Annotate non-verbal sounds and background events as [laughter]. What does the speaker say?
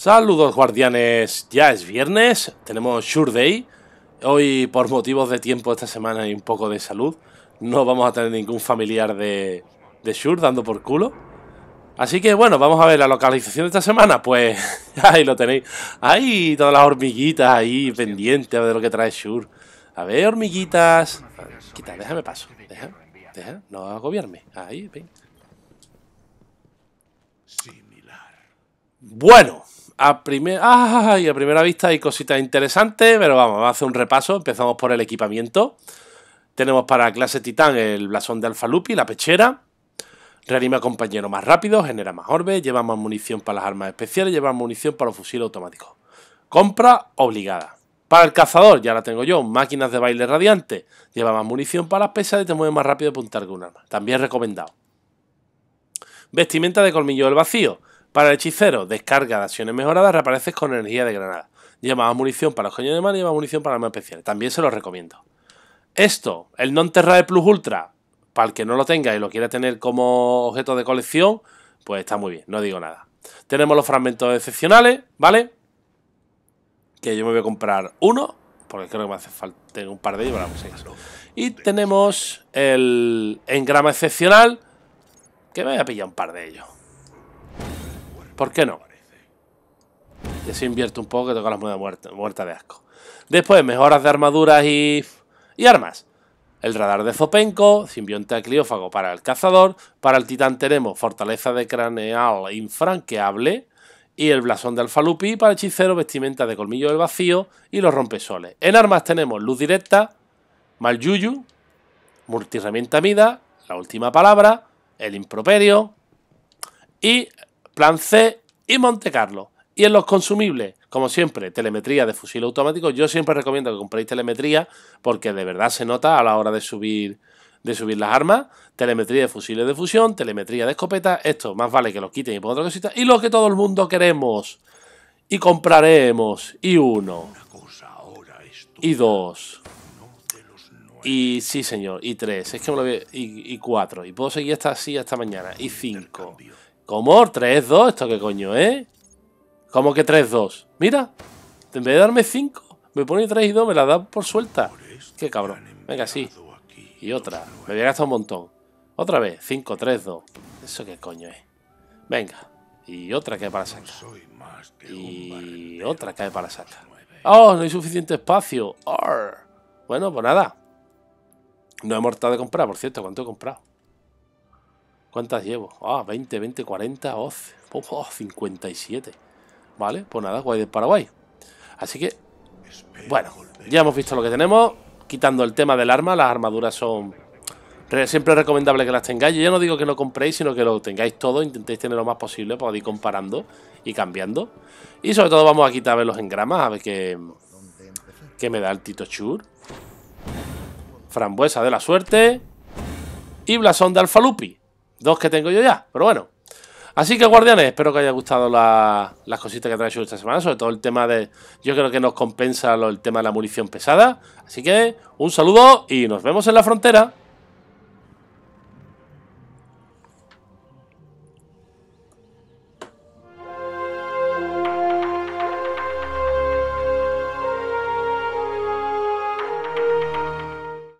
Saludos guardianes, ya es viernes, tenemos Sure Day. Hoy por motivos de tiempo esta semana y un poco de salud, no vamos a tener ningún familiar de, Shure dando por culo. Así que bueno, vamos a ver la localización de esta semana, pues [laughs] ahí lo tenéis. Ahí todas las hormiguitas ahí pendientes de lo que trae Sure. A ver, hormiguitas. Quita, déjame paso. Deja, déjame, no agobiarme. Ahí, ven. Bueno, a, a primera vista hay cositas interesantes, pero vamos, vamos a hacer un repaso. Empezamos por el equipamiento. Tenemos para clase Titán el blasón de Alfa Lupi, la pechera. Reanima compañero más rápido, genera más orbes, lleva más munición para las armas especiales, lleva munición para los fusiles automáticos. Compra obligada. Para el cazador, ya la tengo yo, máquinas de baile radiante, lleva más munición para las pesas y te mueve más rápido de puntar que un arma. También recomendado. Vestimenta de colmillo del vacío. Para el hechicero, descarga de acciones mejoradas, reapareces con energía de granada. más munición para los coños de mar y más munición para más especiales. También se los recomiendo. Esto, el non de Plus Ultra, para el que no lo tenga y lo quiera tener como objeto de colección, pues está muy bien, no digo nada. Tenemos los fragmentos excepcionales, ¿vale? Que yo me voy a comprar uno, porque creo que me hace falta un par de ellos para Y tenemos el engrama excepcional, que me voy a pillar un par de ellos. ¿Por qué no? Que se un poco que toca las monedas muertas, de asco. Después, mejoras de armaduras y, y armas. El radar de Zopenco, simbionte cliófago para el cazador, para el titán tenemos fortaleza de craneal infranqueable y el blasón de Alfalupi para hechicero, vestimenta de colmillo del vacío y los rompesoles. En armas tenemos luz directa, mal yuyu, mida, la última palabra, el improperio y Plan C y Monte Carlo. Y en los consumibles, como siempre, telemetría de fusil automático. Yo siempre recomiendo que compréis telemetría porque de verdad se nota a la hora de subir, de subir las armas. Telemetría de fusiles de fusión, telemetría de escopeta. Esto más vale que lo quiten y pongan otra cosita. Y lo que todo el mundo queremos y compraremos. Y uno. Y dos. Y sí, señor. Y tres. Es que y, y cuatro. Y puedo seguir hasta así hasta mañana. Y cinco. ¿Cómo? ¿3-2? ¿Esto qué coño, eh? ¿Cómo que 3-2? Mira, en vez de darme 5, me pone 3 y 2, me la da por suelta. Qué cabrón. Venga, sí. Y otra. Me voy a un montón. Otra vez. 5, 3, 2. ¿Eso qué coño es? Venga. Y otra que hay para sacar. Y otra que hay para sacar. ¡Oh! No hay suficiente espacio. Bueno, pues nada. No he mortado de comprar, por cierto. ¿Cuánto he comprado? ¿Cuántas llevo? Ah, 20, 20, 40, 11 57. Vale, pues nada, guay de Paraguay. Así que, bueno, ya hemos visto lo que tenemos. Quitando el tema del arma, las armaduras son... Siempre recomendable que las tengáis. Yo no digo que no compréis, sino que lo tengáis todo. Intentéis tener lo más posible para ir comparando y cambiando. Y sobre todo vamos a quitar a ver los engramas, a ver qué, qué me da el Tito Chur. Frambuesa de la suerte. Y blasón de Alfalupi. Dos que tengo yo ya, pero bueno. Así que, guardianes, espero que haya gustado las cositas que traído esta semana. Sobre todo el tema de. Yo creo que nos compensa el tema de la munición pesada. Así que, un saludo y nos vemos en la frontera.